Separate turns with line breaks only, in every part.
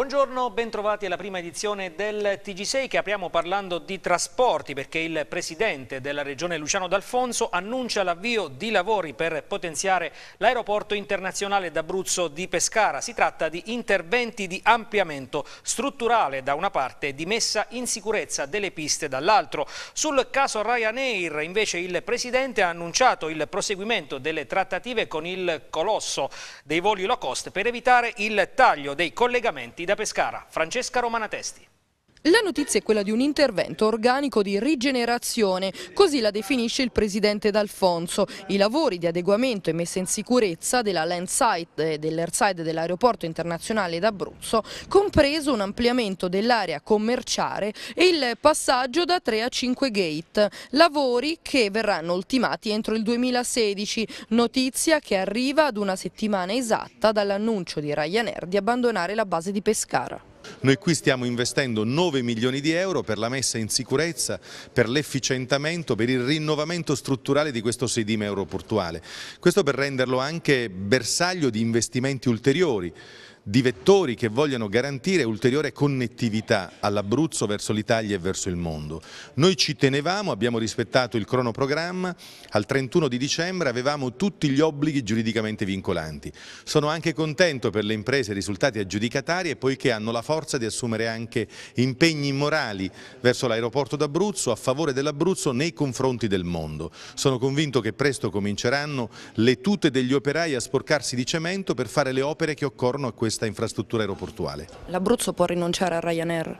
Buongiorno,
bentrovati alla prima edizione del TG6 che apriamo parlando di trasporti perché il presidente della regione Luciano D'Alfonso annuncia l'avvio di lavori per potenziare l'aeroporto internazionale d'Abruzzo di Pescara. Si tratta di interventi di ampliamento strutturale da una parte e di messa in sicurezza delle piste dall'altro. Sul caso Ryanair invece il presidente ha annunciato il proseguimento delle trattative con il colosso dei voli low cost per evitare il taglio dei collegamenti da Pescara, Francesca Romana Testi.
La notizia è quella di un intervento organico di rigenerazione, così la definisce il presidente D'Alfonso. I lavori di adeguamento e messa in sicurezza della landside e dell'airside dell'aeroporto internazionale d'Abruzzo, compreso un ampliamento dell'area commerciale e il passaggio da 3 a 5 gate, lavori che verranno ultimati entro il 2016, notizia che arriva ad una settimana esatta dall'annuncio di Ryanair di abbandonare la base di Pescara.
Noi qui stiamo investendo 9 milioni di euro per la messa in sicurezza, per l'efficientamento, per il rinnovamento strutturale di questo sedime aeroportuale. Questo per renderlo anche bersaglio di investimenti ulteriori di vettori che vogliono garantire ulteriore connettività all'Abruzzo verso l'Italia e verso il mondo. Noi ci tenevamo, abbiamo rispettato il cronoprogramma, al 31 di dicembre avevamo tutti gli obblighi giuridicamente vincolanti. Sono anche contento per le imprese risultati aggiudicatarie poiché hanno la forza di assumere anche impegni morali verso l'aeroporto d'Abruzzo, a favore dell'Abruzzo nei confronti del mondo. Sono convinto che presto cominceranno le tute degli operai a sporcarsi di cemento per fare le opere che occorrono a questo questa infrastruttura aeroportuale.
L'Abruzzo può
rinunciare a Ryanair?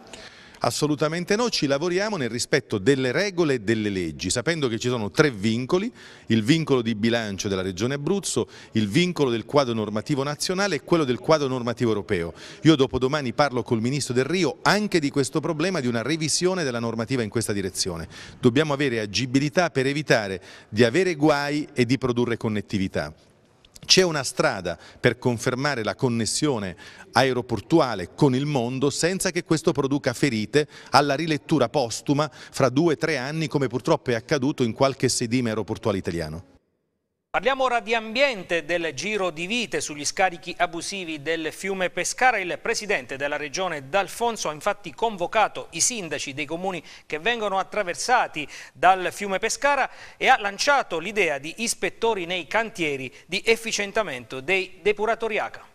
Assolutamente no, ci lavoriamo nel rispetto delle regole e delle leggi, sapendo che ci sono tre vincoli, il vincolo di bilancio della Regione Abruzzo, il vincolo del quadro normativo nazionale e quello del quadro normativo europeo. Io dopodomani parlo col Ministro del Rio anche di questo problema di una revisione della normativa in questa direzione. Dobbiamo avere agibilità per evitare di avere guai e di produrre connettività. C'è una strada per confermare la connessione aeroportuale con il mondo senza che questo produca ferite alla rilettura postuma fra due o tre anni come purtroppo è accaduto in qualche sedime aeroportuale italiano.
Parliamo ora di ambiente, del giro di vite sugli scarichi abusivi del fiume Pescara. Il presidente della regione D'Alfonso ha infatti convocato i sindaci dei comuni che vengono attraversati dal fiume Pescara e ha lanciato l'idea di ispettori nei cantieri di efficientamento dei depuratori ACA.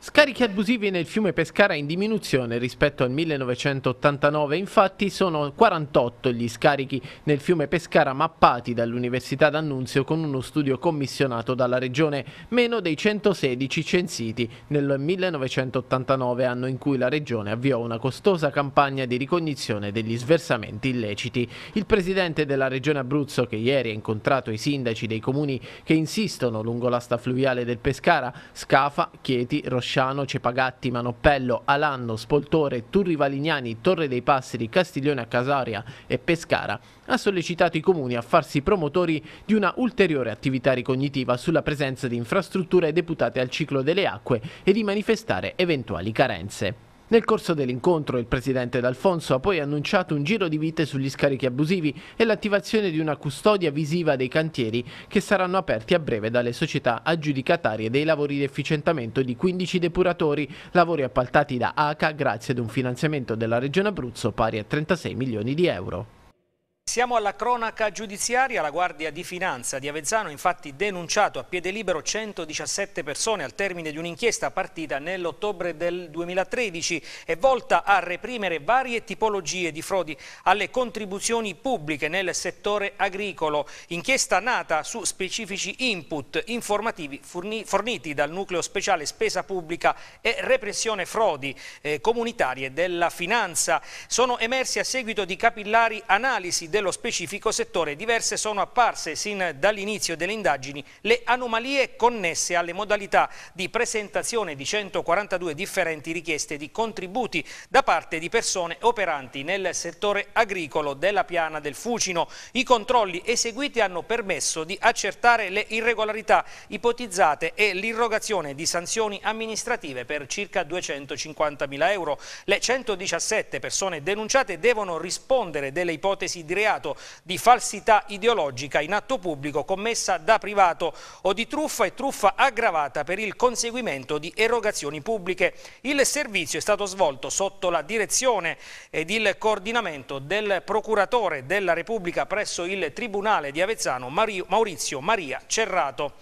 Scarichi abusivi nel fiume Pescara in diminuzione rispetto al 1989, infatti sono 48 gli scarichi nel fiume Pescara mappati dall'Università d'Annunzio con uno studio commissionato dalla Regione, meno dei 116 censiti nel 1989, anno in cui la Regione avviò una costosa campagna di ricognizione degli sversamenti illeciti. Il Presidente della Regione Abruzzo, che ieri ha incontrato i sindaci dei comuni che insistono lungo l'asta fluviale del Pescara, Scafa, Chieti, Rosciano, Bresciano, Cepagatti, Manoppello, Alanno, Spoltore, Turri Valignani, Torre dei Passeri, Castiglione a Casaria e Pescara, ha sollecitato i comuni a farsi promotori di una ulteriore attività ricognitiva sulla presenza di infrastrutture deputate al ciclo delle acque e di manifestare eventuali carenze. Nel corso dell'incontro il presidente D'Alfonso ha poi annunciato un giro di vite sugli scarichi abusivi e l'attivazione di una custodia visiva dei cantieri che saranno aperti a breve dalle società aggiudicatarie dei lavori di efficientamento di 15 depuratori, lavori appaltati da ACA grazie ad un finanziamento della Regione Abruzzo pari a 36 milioni di euro.
Passiamo alla cronaca giudiziaria. La Guardia di Finanza di Avezzano ha infatti denunciato a piede libero 117 persone al termine di un'inchiesta partita nell'ottobre del 2013 e volta a reprimere varie tipologie di frodi alle contribuzioni pubbliche nel settore agricolo. Inchiesta nata su specifici input informativi forniti dal nucleo speciale spesa pubblica e repressione frodi eh, comunitarie della finanza. Sono emersi a seguito di capillari analisi dello nello specifico settore diverse sono apparse sin dall'inizio delle indagini le anomalie connesse alle modalità di presentazione di 142 differenti richieste di contributi da parte di persone operanti nel settore agricolo della piana del Fucino. I controlli eseguiti hanno permesso di accertare le irregolarità ipotizzate e l'irrogazione di sanzioni amministrative per circa 250 mila euro. Le 117 persone denunciate devono rispondere delle ipotesi di reazione reato di falsità ideologica in atto pubblico commessa da privato o di truffa e truffa aggravata per il conseguimento di erogazioni pubbliche. Il servizio è stato svolto sotto la direzione ed il coordinamento del procuratore della Repubblica presso il Tribunale di Avezzano Maurizio Maria Cerrato.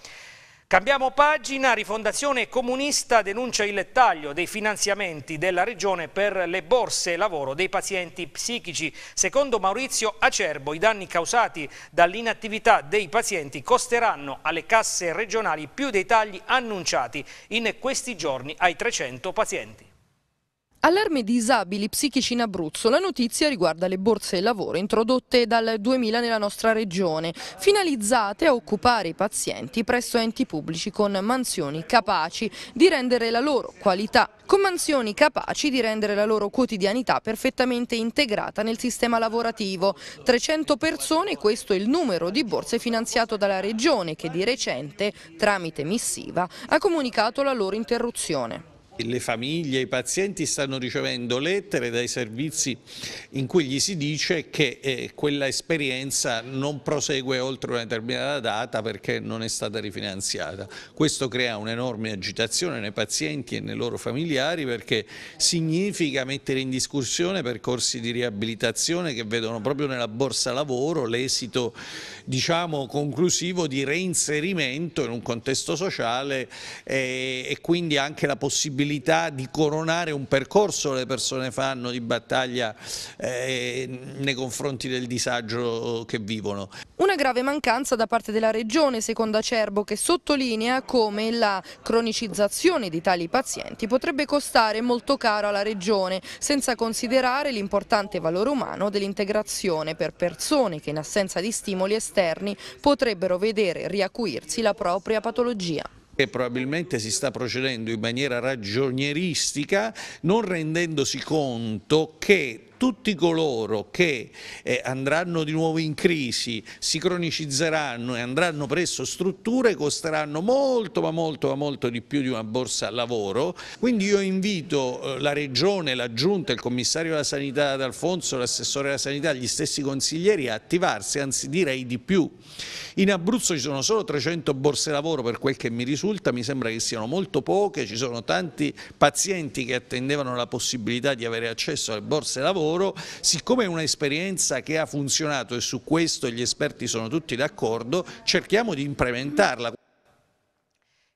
Cambiamo pagina, Rifondazione Comunista denuncia il taglio dei finanziamenti della Regione per le borse lavoro dei pazienti psichici. Secondo Maurizio Acerbo i danni causati dall'inattività dei pazienti costeranno alle casse regionali più dei tagli annunciati in questi giorni ai 300 pazienti.
Allarme disabili psichici in Abruzzo, la notizia riguarda le borse lavoro introdotte dal 2000 nella nostra regione, finalizzate a occupare i pazienti presso enti pubblici con mansioni capaci di rendere la loro qualità, con mansioni capaci di rendere la loro quotidianità perfettamente integrata nel sistema lavorativo. 300 persone, questo è il numero di borse finanziato dalla regione che di recente, tramite missiva, ha comunicato la loro interruzione
le famiglie, i pazienti stanno ricevendo lettere dai servizi in cui gli si dice che eh, quella esperienza non prosegue oltre una determinata data perché non è stata rifinanziata. Questo crea un'enorme agitazione nei pazienti e nei loro familiari perché significa mettere in discussione percorsi di riabilitazione che vedono proprio nella borsa lavoro l'esito diciamo, conclusivo di reinserimento in un contesto sociale eh, e quindi anche la possibilità possibilità di coronare un percorso le persone fanno di battaglia eh, nei confronti del disagio che vivono.
Una grave mancanza da parte della Regione, secondo Acerbo, che sottolinea come la cronicizzazione di tali pazienti potrebbe costare molto caro alla Regione, senza considerare l'importante valore umano dell'integrazione per persone che in assenza di stimoli esterni potrebbero vedere riacuirsi la propria patologia
e probabilmente si sta procedendo in maniera ragionieristica non rendendosi conto che tutti coloro che eh, andranno di nuovo in crisi, si cronicizzeranno e andranno presso strutture costeranno molto ma molto ma molto di più di una borsa lavoro. Quindi io invito eh, la Regione, la Giunta, il Commissario della Sanità D'Alfonso, l'Assessore della Sanità, gli stessi consiglieri a attivarsi, anzi direi di più. In Abruzzo ci sono solo 300 borse lavoro per quel che mi risulta, mi sembra che siano molto poche, ci sono tanti pazienti che attendevano la possibilità di avere accesso alle borse lavoro lavoro, siccome è un'esperienza che ha funzionato e su questo gli esperti sono tutti d'accordo, cerchiamo di implementarla.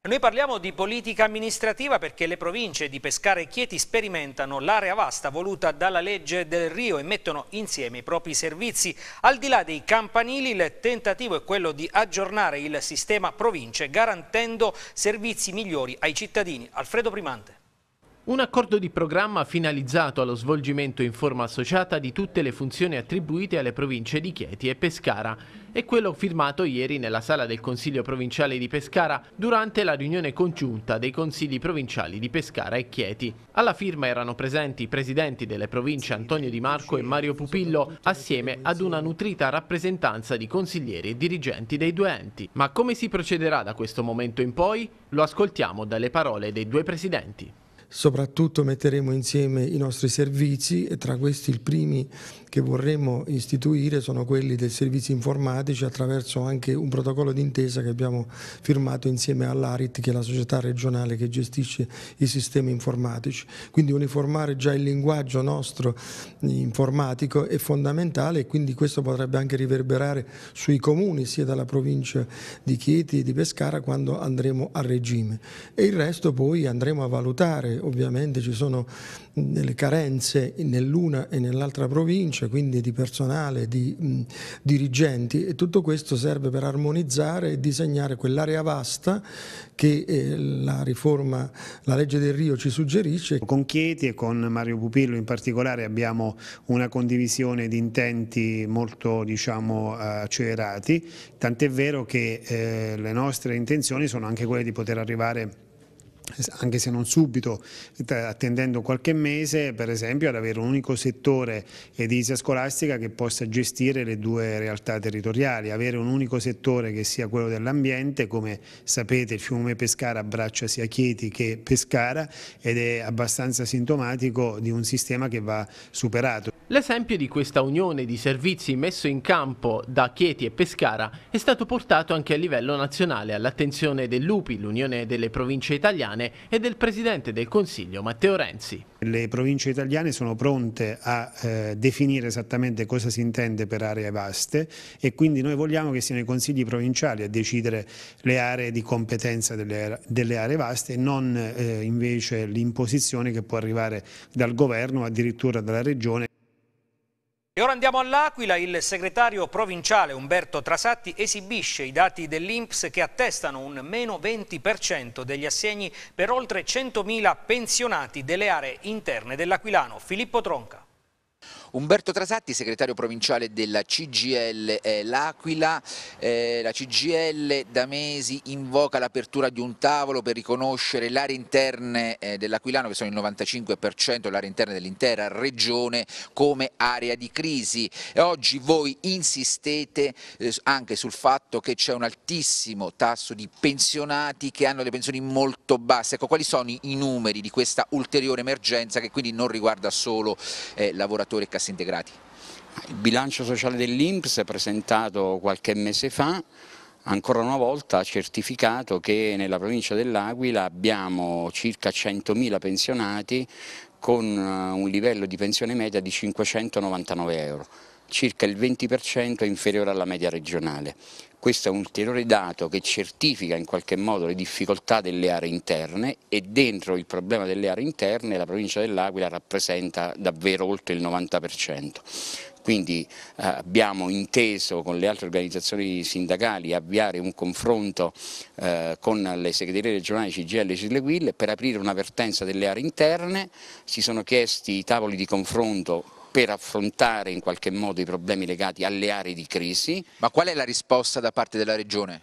Noi parliamo di politica amministrativa perché le province di Pescara e Chieti sperimentano l'area vasta voluta dalla legge del Rio e mettono insieme i propri servizi. Al di là dei campanili il tentativo è quello di aggiornare il sistema province garantendo servizi migliori ai cittadini. Alfredo Primante.
Un accordo di programma finalizzato allo svolgimento in forma associata di tutte le funzioni attribuite alle province di Chieti e Pescara è quello firmato ieri nella sala del Consiglio provinciale di Pescara durante la riunione congiunta dei Consigli provinciali di Pescara e Chieti. Alla firma erano presenti i presidenti delle province Antonio Di Marco e Mario Pupillo assieme ad una nutrita rappresentanza di consiglieri e dirigenti dei due enti. Ma come si procederà da questo momento in poi? Lo ascoltiamo dalle parole dei due presidenti.
Soprattutto metteremo insieme i nostri servizi e tra questi i primi che vorremmo istituire sono quelli dei servizi informatici attraverso anche un protocollo d'intesa che abbiamo firmato insieme all'ARIT che è la società regionale che gestisce i sistemi informatici. Quindi uniformare già il linguaggio nostro eh, informatico è fondamentale e quindi questo potrebbe anche riverberare sui comuni sia dalla provincia di Chieti e di Pescara quando andremo a regime. E il resto poi andremo a valutare ovviamente ci sono delle carenze nell'una e nell'altra provincia, quindi di personale, di mh, dirigenti e tutto questo serve per armonizzare e disegnare quell'area vasta che eh, la riforma, la legge del Rio ci suggerisce. Con Chieti e con Mario Pupillo in particolare abbiamo una condivisione di intenti molto diciamo, accelerati, tant'è vero che eh, le nostre intenzioni sono anche quelle di poter arrivare anche se non subito, eh, attendendo qualche mese, per esempio ad avere un unico settore edilizia scolastica che possa gestire le due realtà territoriali, avere un unico settore che sia quello dell'ambiente, come sapete il fiume Pescara abbraccia sia Chieti che Pescara ed è abbastanza sintomatico di un sistema che va superato.
L'esempio di questa unione di servizi messo in campo da Chieti e Pescara è stato portato anche a livello nazionale all'attenzione dell'UPI, l'Unione delle Province Italiane, italiane e del Presidente del Consiglio Matteo Renzi.
Le province italiane sono pronte a eh, definire esattamente cosa si intende per aree vaste e quindi noi vogliamo che siano i consigli provinciali a decidere le aree di competenza delle, delle aree vaste e non eh, invece l'imposizione che può arrivare dal governo o addirittura dalla regione.
E ora andiamo all'Aquila, il segretario provinciale Umberto Trasatti esibisce i dati dell'Inps che attestano un meno 20% degli assegni per oltre 100.000 pensionati delle aree interne dell'Aquilano. Filippo Tronca.
Umberto Trasatti, segretario provinciale della CGL eh, L'Aquila, eh, la CGL da mesi invoca l'apertura di un tavolo per riconoscere le aree interne eh, dell'Aquilano, che sono il 95% le interna dell'intera regione, come area di crisi. E oggi voi insistete eh, anche sul fatto che c'è un altissimo tasso di pensionati che hanno le pensioni molto basse. Ecco, quali sono i numeri di questa ulteriore emergenza che quindi non riguarda solo eh, lavoratori e cassetti? cassa integrati. Il
bilancio sociale dell'Inps presentato qualche mese fa ancora una volta ha certificato che nella provincia dell'Aquila abbiamo circa 100.000 pensionati con eh, un livello di pensione media di 599 euro circa il 20% inferiore alla media regionale. Questo è un ulteriore dato che certifica in qualche modo le difficoltà delle aree interne e dentro il problema delle aree interne la provincia dell'Aquila rappresenta davvero oltre il 90% quindi eh, abbiamo inteso con le altre organizzazioni sindacali avviare un confronto eh, con le segreterie regionali CGL e Cilleguille per aprire una vertenza delle aree interne, si sono chiesti tavoli di confronto per affrontare in qualche modo i problemi legati alle aree di crisi. Ma qual è la risposta da parte della Regione?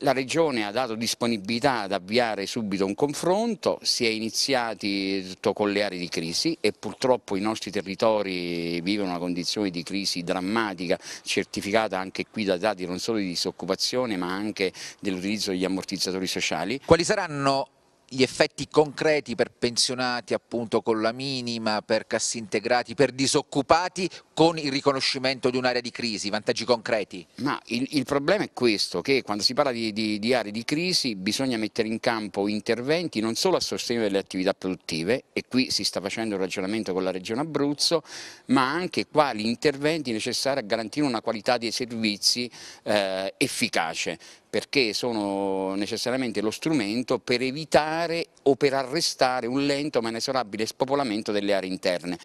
La Regione ha dato disponibilità ad avviare subito un confronto, si è iniziati tutto con le aree di crisi e purtroppo i nostri territori vivono una condizione di crisi drammatica, certificata anche qui da dati non solo di disoccupazione ma anche dell'utilizzo degli ammortizzatori
sociali. Quali saranno gli effetti concreti per pensionati appunto con la minima, per cassi integrati, per disoccupati con il riconoscimento di un'area di crisi, vantaggi concreti? Ma il, il, problema è questo, che quando si parla di, di, di aree di crisi bisogna
mettere in campo interventi non solo a sostegno delle attività produttive e qui si sta facendo un ragionamento con la Regione Abruzzo, ma anche quali interventi necessari a garantire una qualità dei servizi eh, efficace perché sono necessariamente lo strumento per evitare o per arrestare un lento ma inesorabile spopolamento delle aree interne.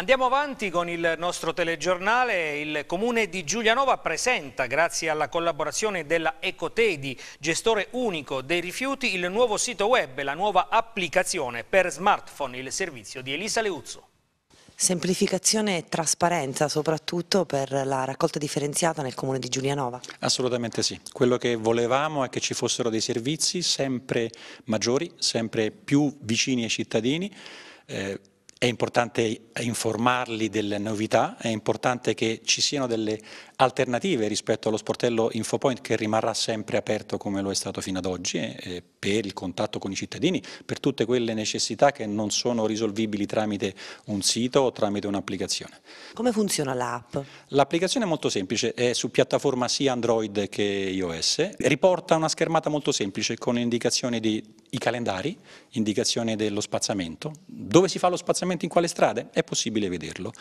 Andiamo avanti con il nostro telegiornale, il comune di Giulianova presenta, grazie alla collaborazione della Ecotedi, gestore unico dei rifiuti, il nuovo sito web e la nuova applicazione per smartphone, il servizio di Elisa Leuzzo.
Semplificazione e trasparenza soprattutto per la raccolta differenziata nel comune di Giulianova?
Assolutamente sì, quello che volevamo è che ci fossero dei servizi sempre maggiori, sempre più vicini ai cittadini, eh, è importante informarli delle novità, è importante che ci siano delle alternative rispetto allo sportello InfoPoint che rimarrà sempre aperto come lo è stato fino ad oggi eh, eh, per il contatto con i cittadini, per tutte quelle necessità che non sono risolvibili tramite un sito o tramite un'applicazione.
Come funziona l'app?
L'applicazione è molto semplice, è su piattaforma sia Android che iOS, riporta una schermata molto semplice con indicazioni di i calendari, indicazione dello spazzamento, dove si fa lo spazzamento, in quale strade, è possibile vederlo,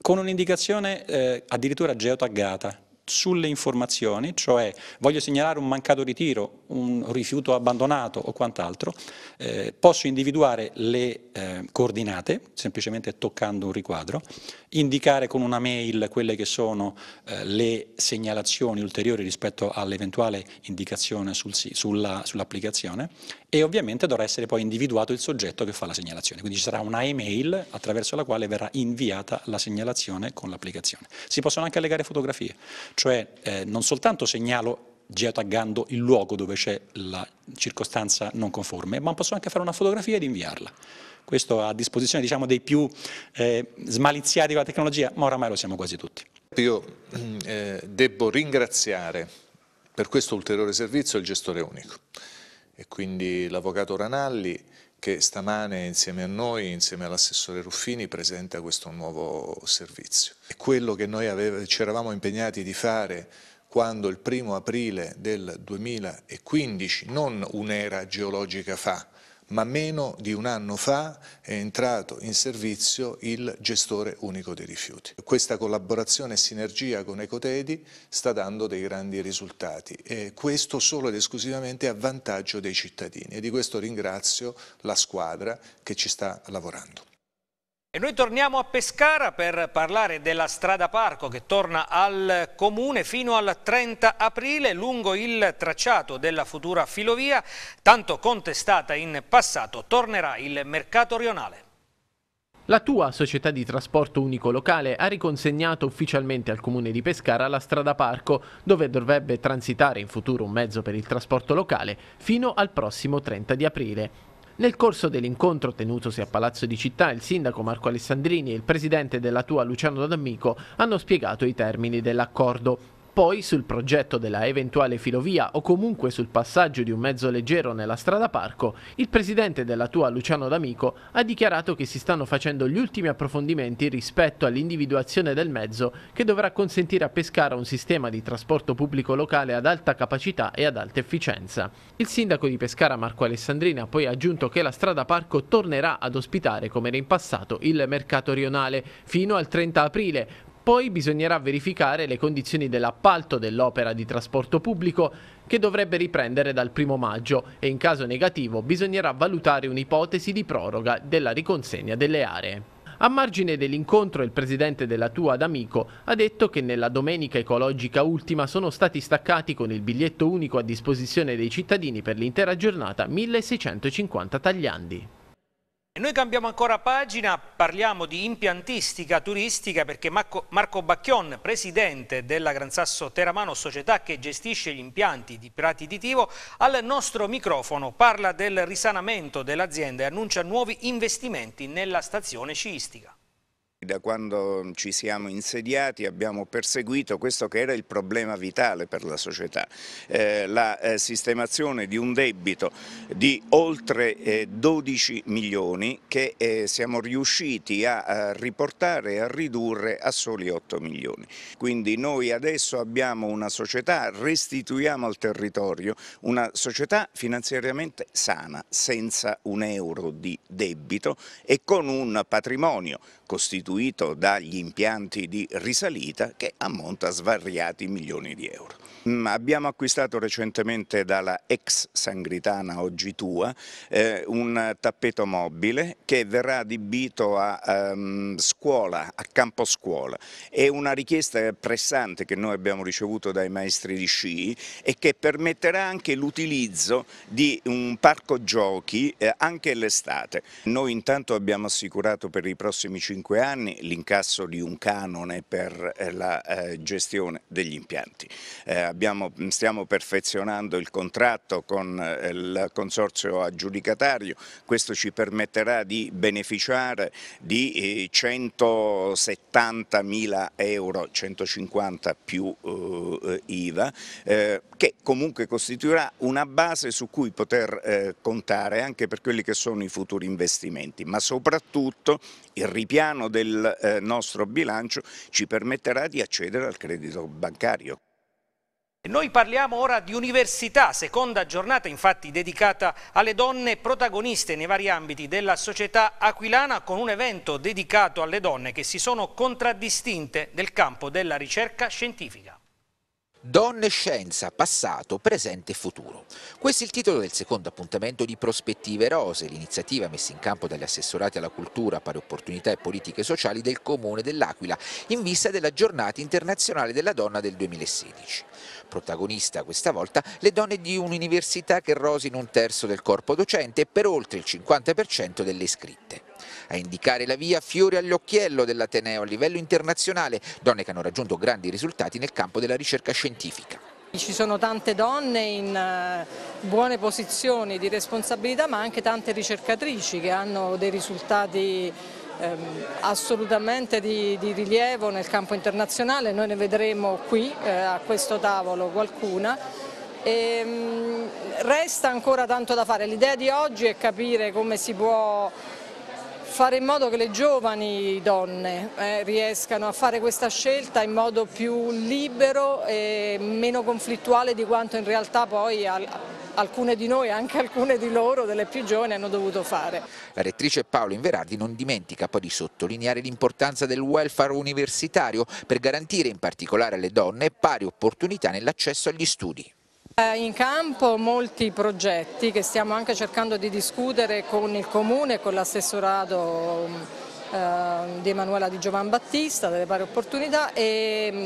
con un'indicazione eh, addirittura geotaggata, sulle informazioni, cioè voglio segnalare un mancato ritiro, un rifiuto abbandonato o quant'altro, eh, posso individuare le eh, coordinate, semplicemente toccando un riquadro, indicare con una mail quelle che sono eh, le segnalazioni ulteriori rispetto all'eventuale indicazione sul, sulla, sull'applicazione e ovviamente dovrà essere poi individuato il soggetto che fa la segnalazione, quindi ci sarà una email attraverso la quale verrà inviata la segnalazione con l'applicazione. Si possono anche allegare fotografie, cioè eh, non soltanto segnalo geotaggando il luogo dove c'è la circostanza non conforme, ma posso anche fare una fotografia ed inviarla. Questo a disposizione diciamo, dei più eh, smaliziati con la tecnologia, ma oramai lo siamo quasi tutti. Io
eh, devo ringraziare per questo ulteriore servizio il gestore unico e quindi l'avvocato Ranalli che stamane insieme a noi, insieme all'assessore Ruffini, presenta questo nuovo servizio. È quello che noi ci eravamo impegnati di fare quando il primo aprile del 2015, non un'era geologica fa, ma meno di un anno fa è entrato in servizio il gestore unico dei rifiuti. Questa collaborazione e sinergia con Ecotedi sta dando dei grandi risultati e questo solo ed esclusivamente a vantaggio dei cittadini e di questo ringrazio la squadra che ci sta lavorando.
E noi torniamo a Pescara per parlare della strada parco che torna al comune fino al 30 aprile lungo il tracciato della futura filovia, tanto contestata in passato, tornerà il mercato rionale.
La tua società di trasporto unico locale ha riconsegnato ufficialmente al comune di Pescara la strada parco, dove dovrebbe transitare in futuro un mezzo per il trasporto locale, fino al prossimo 30 di aprile. Nel corso dell'incontro tenutosi a Palazzo di Città, il sindaco Marco Alessandrini e il presidente della Tua Luciano D'Amico hanno spiegato i termini dell'accordo. Poi sul progetto della eventuale filovia o comunque sul passaggio di un mezzo leggero nella strada parco, il presidente della Tua Luciano D'Amico ha dichiarato che si stanno facendo gli ultimi approfondimenti rispetto all'individuazione del mezzo che dovrà consentire a Pescara un sistema di trasporto pubblico locale ad alta capacità e ad alta efficienza. Il sindaco di Pescara Marco Alessandrini ha poi aggiunto che la strada parco tornerà ad ospitare come era in passato il mercato rionale fino al 30 aprile, poi bisognerà verificare le condizioni dell'appalto dell'opera di trasporto pubblico che dovrebbe riprendere dal 1 maggio e in caso negativo bisognerà valutare un'ipotesi di proroga della riconsegna delle aree. A margine dell'incontro il presidente della Tua D'Amico ha detto che nella domenica ecologica ultima sono stati staccati con il biglietto unico a disposizione dei cittadini per l'intera giornata 1650 tagliandi.
E noi cambiamo ancora pagina, parliamo di impiantistica turistica perché Marco, Marco, Bacchion, presidente della Gran Sasso Teramano, società che gestisce gli impianti di Prati di Tivo, al nostro microfono parla del risanamento dell'azienda e annuncia nuovi investimenti nella stazione sciistica.
Da quando ci siamo insediati abbiamo perseguito questo che era il problema vitale per la società, eh, la eh, sistemazione di un debito di oltre eh, 12 milioni che eh, siamo riusciti a, a riportare e a ridurre a soli 8 milioni. Quindi noi adesso abbiamo una società, restituiamo al territorio una società finanziariamente sana, senza un euro di debito e con un patrimonio costituito dagli impianti di risalita che ammonta svariati milioni di euro. Mm, abbiamo acquistato recentemente dalla ex Sangritana Oggi Tua eh, un tappeto mobile che verrà adibito a um, scuola, a campo scuola. È una richiesta pressante che noi abbiamo ricevuto dai maestri di sci e che permetterà anche l'utilizzo di un parco giochi eh, anche l'estate. Noi intanto abbiamo assicurato per i prossimi cinque anni l'incasso di un canone per eh, la eh, gestione degli impianti eh, abbiamo, stiamo perfezionando il contratto con eh, il consorzio aggiudicatario, questo ci permetterà di beneficiare di 170 eh, mila euro, 150 più eh, IVA, eh, che comunque costituirà una base su cui poter eh, contare anche per quelli che sono i futuri investimenti, ma soprattutto il ripiano del eh, nostro bilancio ci permetterà di accedere al credito bancario.
Noi parliamo ora di università, seconda giornata infatti dedicata alle donne protagoniste nei vari ambiti della società aquilana con un evento dedicato alle donne che si sono contraddistinte nel campo della ricerca scientifica.
Donne scienza, passato, presente e futuro. Questo è il titolo del secondo appuntamento di Prospettive Rose, l'iniziativa messa in campo dagli assessorati alla cultura, pari opportunità e politiche sociali del Comune dell'Aquila, in vista della giornata internazionale della donna del 2016 protagonista questa volta le donne di un'università che rosina un terzo del corpo docente e per oltre il 50% delle iscritte. A indicare la via fiori all'occhiello dell'Ateneo a livello internazionale, donne che hanno raggiunto grandi risultati nel campo della ricerca scientifica.
Ci sono tante donne in eh, buone posizioni di responsabilità ma anche tante ricercatrici che hanno dei risultati ehm, assolutamente di, di, rilievo nel campo internazionale, noi ne vedremo qui eh, a questo tavolo qualcuna. E, ehm, mh, resta ancora tanto da fare, l'idea di oggi è capire come si può fare in modo che le giovani donne eh, riescano a fare questa scelta in modo più libero e meno conflittuale di quanto in realtà poi al, alcune di noi anche alcune di loro, delle più giovani, hanno dovuto fare.
La rettrice Paolo Inverardi non dimentica poi di sottolineare l'importanza del welfare universitario per garantire in particolare alle donne pari opportunità nell'accesso agli studi.
Eh, in campo molti progetti che stiamo anche cercando di discutere con il Comune con l'assessorato eh, di Emanuela di Giovan Battista delle pari opportunità e, mm,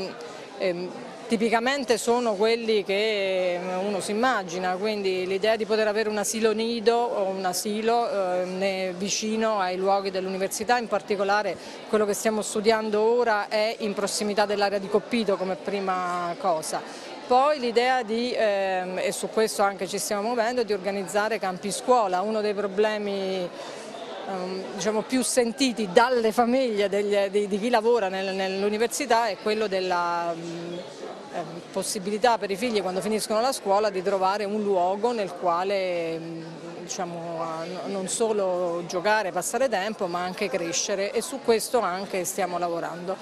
e ehm, tipicamente sono quelli che eh, uno si immagina, quindi l'idea di poter avere un asilo nido o un asilo eh, vicino ai luoghi dell'università, in particolare quello che stiamo studiando ora è in prossimità dell'area di Coppito come prima cosa poi l'idea di, ehm, e su questo anche ci stiamo muovendo, di organizzare campi scuola, uno dei problemi ehm, diciamo, più sentiti dalle famiglie degli, di, di, chi lavora nel, nell'università è quello della... Eh, possibilità per i figli quando finiscono la scuola di trovare un luogo nel quale mm, diciamo, non solo giocare, passare tempo ma anche crescere e su questo anche stiamo lavorando.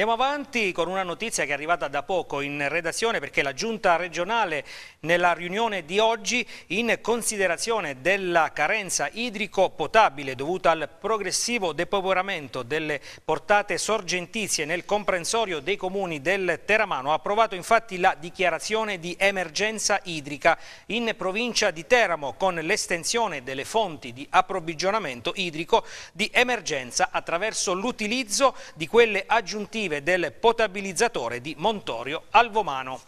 Andiamo avanti con una notizia che è arrivata da poco in redazione perché la giunta regionale nella riunione di oggi in considerazione della carenza idrico potabile dovuta al progressivo depauperamento delle portate sorgentizie nel comprensorio dei comuni del Teramano ha approvato infatti la dichiarazione di emergenza idrica in provincia di Teramo con l'estensione delle fonti di approvvigionamento idrico di emergenza attraverso l'utilizzo di quelle aggiuntive operative del potabilizzatore di Montorio Alvomano.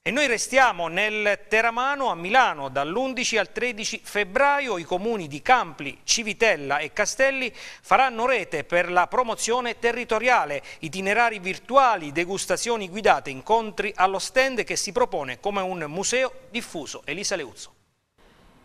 E noi restiamo nel Teramano a Milano. Dall'11 al 13 febbraio i comuni di Campli, Civitella e Castelli faranno rete per la promozione territoriale, itinerari virtuali, degustazioni guidate, incontri allo stand che si propone come un museo diffuso. Elisa Leuzzo.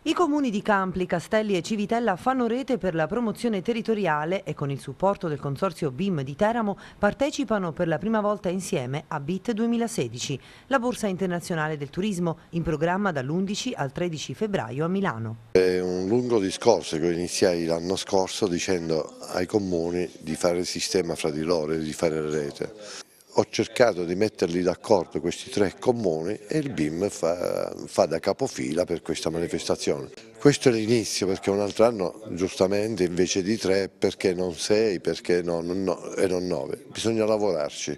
I comuni di Campli, Castelli e Civitella fanno rete per la promozione territoriale e con il supporto del consorzio BIM di Teramo partecipano per la prima volta insieme a BIT 2016, la borsa internazionale del turismo in programma dall'11 al 13 febbraio a Milano.
È un lungo discorso che iniziai l'anno scorso dicendo ai comuni di fare sistema fra di loro e di fare rete ho cercato di metterli d'accordo questi tre comuni e il BIM fa, fa, da capofila per questa manifestazione. Questo è l'inizio perché un altro anno giustamente invece di tre perché non sei perché no, no, e non nove, bisogna lavorarci.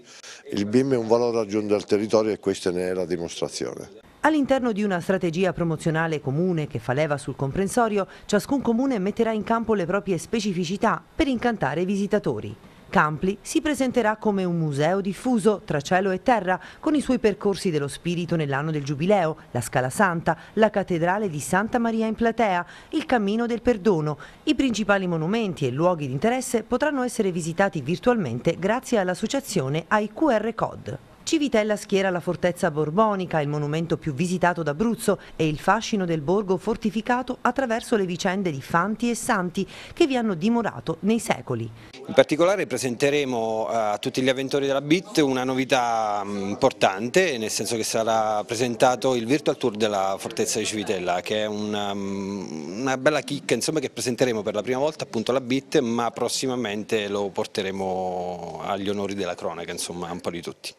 Il BIM è un valore aggiunto al territorio e questa ne è la dimostrazione.
All'interno di una strategia promozionale comune che fa leva sul comprensorio, ciascun comune metterà in campo le proprie specificità per incantare i visitatori. Campli si presenterà come un museo diffuso tra cielo e terra con i suoi percorsi dello spirito nell'anno del Giubileo, la Scala Santa, la Cattedrale di Santa Maria in Platea, il Cammino del Perdono. I principali monumenti e luoghi di interesse potranno essere visitati virtualmente grazie all'associazione ai QR Code. Civitella schiera la fortezza borbonica, il monumento più visitato d'Abruzzo e il fascino del borgo fortificato attraverso le vicende di fanti e santi che vi hanno dimorato nei secoli.
In particolare presenteremo eh, a tutti gli avventori della BIT una novità mm, importante, nel senso che sarà presentato il Virtual Tour della Fortezza di Civitella, che è una, mm, una bella chicca insomma, che presenteremo per la prima volta appunto alla BIT, ma prossimamente lo porteremo agli onori della cronaca, insomma, un po' di tutti.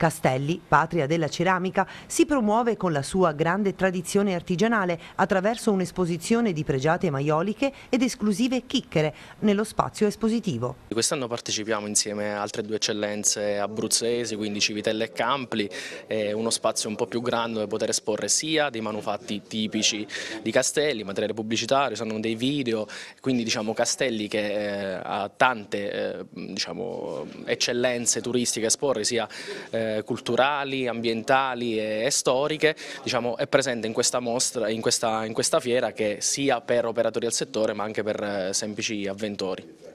Castelli, patria della ceramica, si promuove con la sua grande tradizione artigianale attraverso un'esposizione di pregiate maioliche ed esclusive chicchere nello spazio espositivo.
Quest'anno partecipiamo insieme a altre due eccellenze abruzzesi, quindi Civitella e Campli, eh, uno spazio un po' più grande dove poter esporre sia dei manufatti tipici di Castelli, materiale pubblicitario, sono dei video, quindi diciamo Castelli che eh, ha tante eh, diciamo, eccellenze turistiche a esporre, sia eh, eh, culturali, ambientali e, storiche diciamo, è presente in questa mostra, in questa, in questa fiera che sia per operatori del settore ma anche per eh, semplici avventori.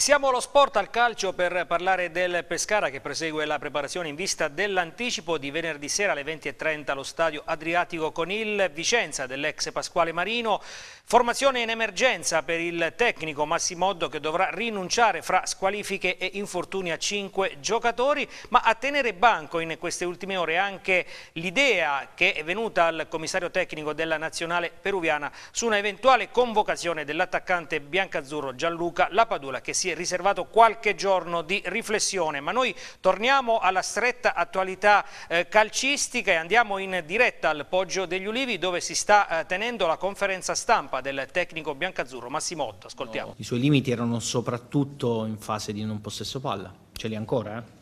Siamo allo sport al calcio per parlare del Pescara che prosegue la preparazione in vista dell'anticipo di venerdì sera alle 20.30 allo stadio Adriatico con il Vicenza dell'ex Pasquale Marino. Formazione in emergenza per il tecnico Massimoddo che dovrà rinunciare fra squalifiche e infortuni a 5 giocatori ma a tenere banco in queste ultime ore anche l'idea che è venuta al commissario tecnico della nazionale peruviana su una eventuale convocazione dell'attaccante biancazzurro Gianluca Lapadula che si è è riservato qualche giorno di riflessione, ma noi torniamo alla stretta attualità eh, calcistica e andiamo in diretta al Poggio degli Ulivi dove si sta eh, tenendo la conferenza stampa del tecnico biancazzurro Massimo Otto, ascoltiamo.
I suoi limiti erano soprattutto in fase di non possesso palla, ce li ancora eh?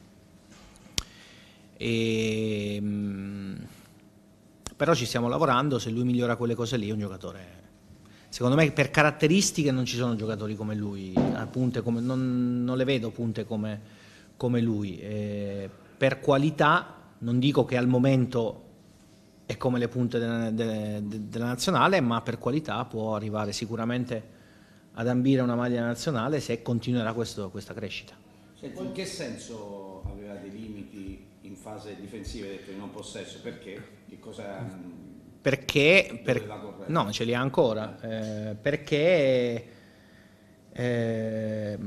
E, ehm, però ci stiamo lavorando, se lui migliora quelle cose lì è un giocatore secondo me per caratteristiche non ci sono giocatori come lui, eh, come, non, non, le vedo punte come, come lui. Eh, per qualità non dico che al momento è come le punte della, della, della nazionale, ma per qualità può arrivare sicuramente ad ambire una maglia nazionale se continuerà questo, questa crescita.
Senti, in che senso aveva dei limiti in fase difensiva, detto in non possesso? Perché? Che cosa... Mm. Perché... Per, no,
ce li ha ancora. Eh, eh perché... Eh,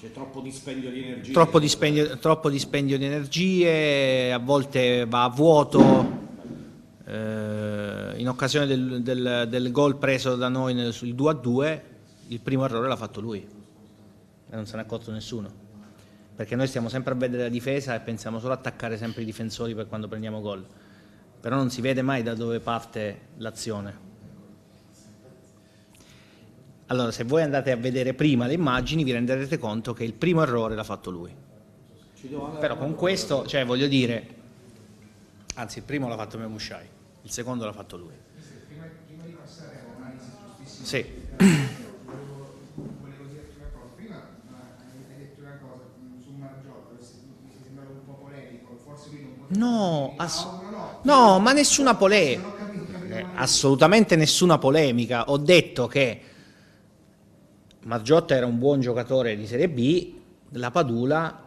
c'è troppo dispendio di energie. Troppo
dispendio, troppo dispendio, di energie, a volte va a vuoto. Eh, in occasione del, del, del, gol preso da noi nel, sul 2 a 2, il primo errore l'ha fatto lui e non se ne è accorto nessuno. Perché noi stiamo sempre a vedere la difesa e pensiamo solo a attaccare sempre i difensori per quando prendiamo gol però non si vede mai da dove parte l'azione. Allora, se voi andate a vedere prima le immagini, vi renderete conto che il primo errore l'ha fatto lui. Però con questo, cioè voglio dire, anzi il primo l'ha fatto Memushai, il secondo l'ha fatto lui. Prima, di passare all'analisi giustissima, sì. volevo, volevo una cosa, prima
avete detto una cosa su Margiotto, mi sembrava un po' polemico, forse lui non
poteva... No, assolutamente No, ma nessuna polemica. Assolutamente nessuna polemica. Ho detto che Margiotta era un buon giocatore di Serie B, la Padula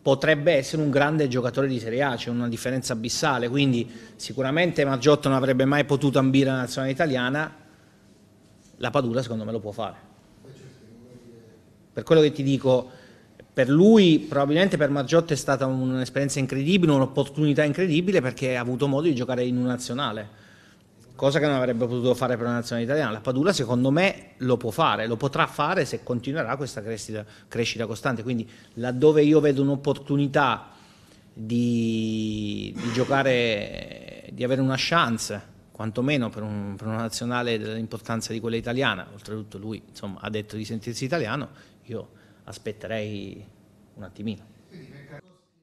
potrebbe essere un grande giocatore di Serie A, c'è una differenza abissale, quindi sicuramente Margiotta non avrebbe mai potuto ambire la nazionale italiana, la Padula secondo me lo può fare. Per quello che ti dico, per lui, probabilmente per Margiotto è stata un'esperienza incredibile, un'opportunità incredibile perché ha avuto modo di giocare in una nazionale, cosa che non avrebbe potuto fare per una nazionale italiana. La Padula secondo me lo può fare, lo potrà fare se continuerà questa crescita, crescita costante, quindi laddove io vedo un'opportunità di, di, giocare, di avere una chance quantomeno per, un, per una nazionale dell'importanza di quella italiana, oltretutto lui insomma, ha detto di sentirsi italiano, io aspetterei un attimino.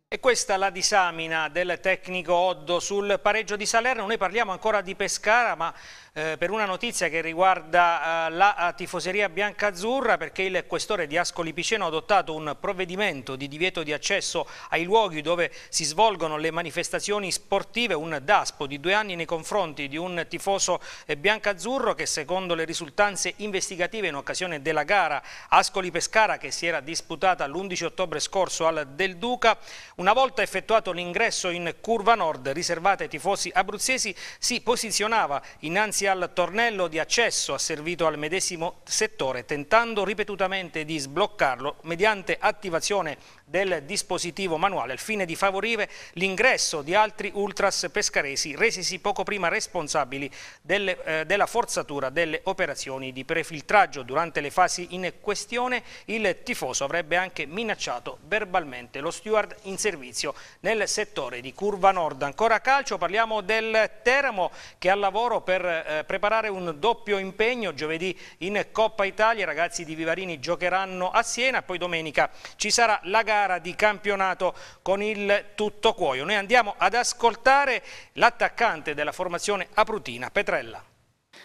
E questa la disamina del tecnico Oddo sul pareggio di Salerno, noi parliamo ancora di Pescara ma eh, per una notizia che riguarda eh, la eh, tifoseria biancazzurra perché il questore di Ascoli Piceno ha adottato un provvedimento di divieto di accesso ai luoghi dove si svolgono le manifestazioni sportive, un DASPO di due anni nei confronti di un tifoso eh, biancazzurro che secondo le risultanze investigative in occasione della gara Ascoli-Pescara che si era disputata l'11 ottobre scorso al Del Duca, una volta effettuato l'ingresso in curva nord riservata ai tifosi abruzzesi si posizionava innanzi grazie al tornello di accesso asservito al medesimo settore, tentando ripetutamente di sbloccarlo mediante attivazione del dispositivo manuale al fine di favorire l'ingresso di altri ultras pescaresi resisi poco prima responsabili delle, eh, della forzatura delle operazioni di prefiltraggio. Durante le fasi in questione il tifoso avrebbe anche minacciato verbalmente lo steward in servizio nel settore di Curva Nord. Ancora calcio, parliamo del Teramo che ha lavoro per eh, eh, preparare un doppio impegno giovedì in Coppa Italia, i ragazzi di Vivarini giocheranno a Siena, poi domenica ci sarà la gara di campionato con il tutto cuoio. Noi andiamo ad ascoltare l'attaccante della formazione Aprutina, Petrella.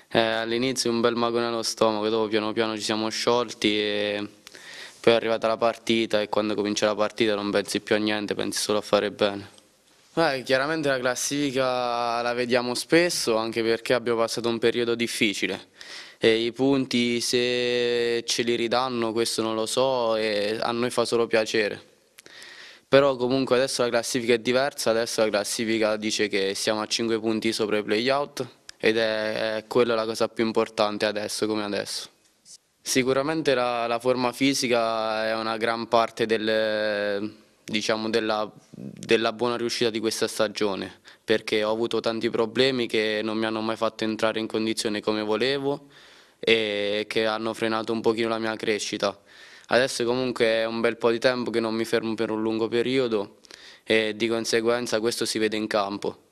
Eh, All'inizio un bel mago nello stomaco, dopo piano piano ci siamo sciolti e poi è arrivata la partita e quando comincia la partita non pensi più a niente, pensi solo a fare bene. Beh, chiaramente la classifica la vediamo spesso anche perché abbiamo passato un periodo difficile e i punti se ce li ridanno questo non lo so e a noi fa solo piacere. Però comunque adesso la classifica è diversa, adesso la classifica dice che siamo a 5 punti sopra i playout ed è, è quella la cosa più importante adesso come adesso. Sicuramente la, la forma fisica è una gran parte del diciamo, della, della, buona riuscita di questa stagione perché ho avuto tanti problemi che non mi hanno mai fatto entrare in condizione come volevo e che hanno frenato un pochino la mia crescita. Adesso comunque è un bel po' di tempo che non mi fermo per un lungo periodo e di conseguenza questo si vede in campo.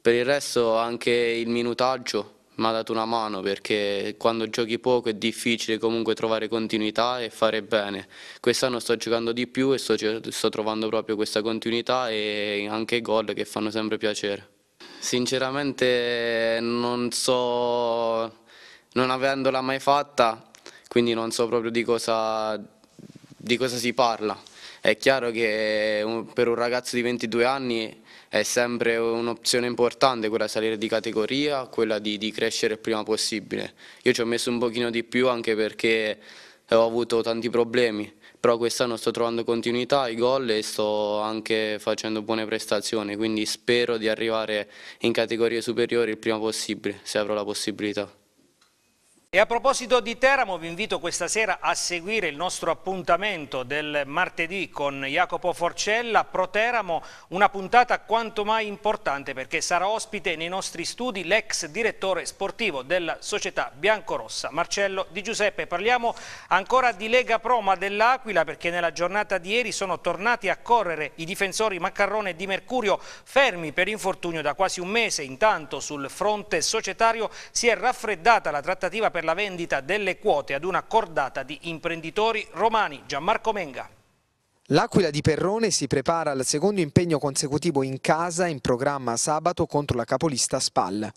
Per il resto anche il minutaggio mi ha dato una mano perché quando giochi poco è difficile comunque trovare continuità e fare bene. Quest'anno sto giocando di più e sto, sto trovando proprio questa continuità e anche gol che fanno sempre piacere. Sinceramente non so, non avendola mai fatta, quindi non so proprio di cosa, di cosa si parla. È chiaro che per un ragazzo di 22 anni è sempre un'opzione importante quella di salire di categoria, quella di, di crescere il prima possibile. Io ci ho messo un pochino di più anche perché ho avuto tanti problemi, però quest'anno sto trovando continuità, i gol e sto anche facendo buone prestazioni, quindi spero di arrivare in categorie superiori il prima possibile, se avrò la possibilità.
E a proposito di Teramo vi invito questa sera a seguire il nostro appuntamento del martedì con Jacopo Forcella Pro Teramo, una puntata quanto mai importante perché sarà ospite nei nostri studi l'ex direttore sportivo della società biancorossa Marcello Di Giuseppe. Parliamo ancora di Lega Pro ma dell'Aquila perché nella giornata di ieri sono tornati a correre i difensori Maccarrone e Di Mercurio fermi per infortunio da quasi un mese. Intanto sul fronte societario si è raffreddata la trattativa per per la vendita delle quote ad una cordata di imprenditori romani. Gianmarco Menga.
L'Aquila di Perrone si prepara al secondo impegno consecutivo in casa in programma sabato contro la capolista Spal.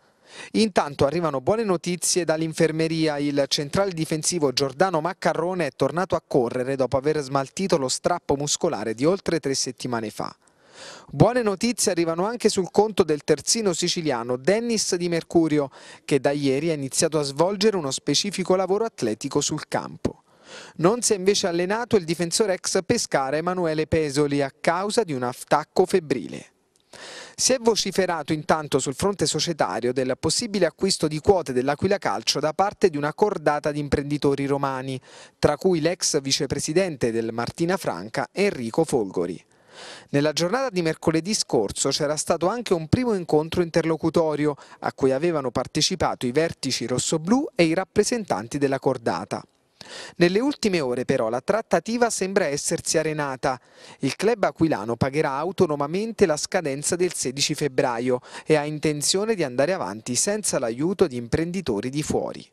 Intanto arrivano buone notizie dall'infermeria. Il centrale difensivo Giordano Maccarrone è tornato a correre dopo aver smaltito lo strappo muscolare di oltre tre settimane fa. Buone notizie arrivano anche sul conto del terzino siciliano Dennis Di Mercurio, che da ieri ha iniziato a svolgere uno specifico lavoro atletico sul campo. Non si è invece allenato il difensore ex pescare Emanuele Pesoli a causa di un attacco febbrile. Si è vociferato intanto sul fronte societario del possibile acquisto di quote dell'Aquila Calcio da parte di una cordata di imprenditori romani, tra cui l'ex vicepresidente del Martina Franca Enrico Folgori. Nella giornata di mercoledì scorso c'era stato anche un primo incontro interlocutorio a cui avevano partecipato i vertici rossoblù e i rappresentanti della cordata. Nelle ultime ore però la trattativa sembra essersi arenata. Il club aquilano pagherà autonomamente la scadenza del 16 febbraio e ha intenzione di andare avanti senza l'aiuto di imprenditori di fuori.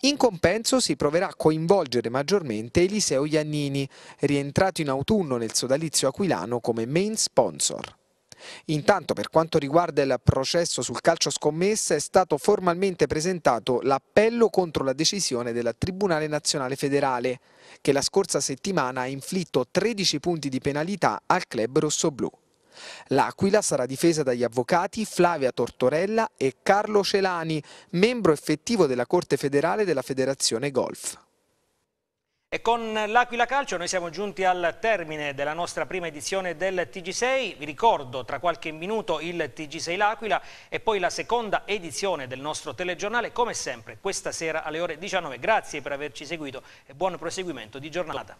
In compenso si proverà a coinvolgere maggiormente Eliseo Iannini, rientrato in autunno nel sodalizio aquilano come main sponsor. Intanto per quanto riguarda il processo sul calcio scommessa è stato formalmente presentato l'appello contro la decisione della Tribunale Nazionale Federale che la scorsa settimana ha inflitto 13 punti di penalità al club rossoblù. L'Aquila sarà difesa dagli avvocati Flavia Tortorella e Carlo Celani, membro effettivo della Corte federale della Federazione Golf.
E con l'Aquila Calcio noi siamo giunti al termine della nostra prima edizione del TG6. Vi ricordo tra qualche minuto il TG6 L'Aquila e poi la seconda edizione del nostro telegiornale, come sempre, questa sera alle ore 19. Grazie per averci seguito e buon proseguimento di giornata.